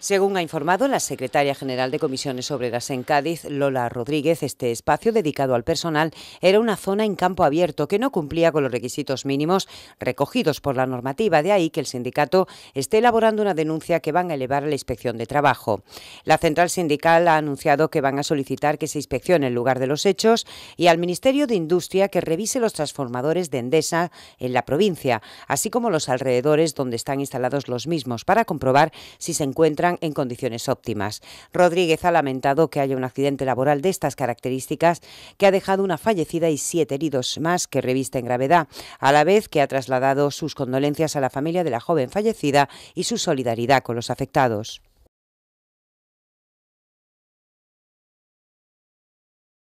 Según ha informado la secretaria general de Comisiones Obreras en Cádiz, Lola Rodríguez, este espacio dedicado al personal era una zona en campo abierto que no cumplía con los requisitos mínimos recogidos por la normativa, de ahí que el sindicato esté elaborando una denuncia que van a elevar a la inspección de trabajo. La central sindical ha anunciado que van a solicitar que se inspeccione el lugar de los hechos y al Ministerio de Industria que revise los transformadores de Endesa en la provincia, así como los alrededores donde están instalados los mismos, para comprobar si se encuentran en condiciones óptimas. Rodríguez ha lamentado que haya un accidente laboral de estas características que ha dejado una fallecida y siete heridos más que en gravedad, a la vez que ha trasladado sus condolencias a la familia de la joven fallecida y su solidaridad con los afectados.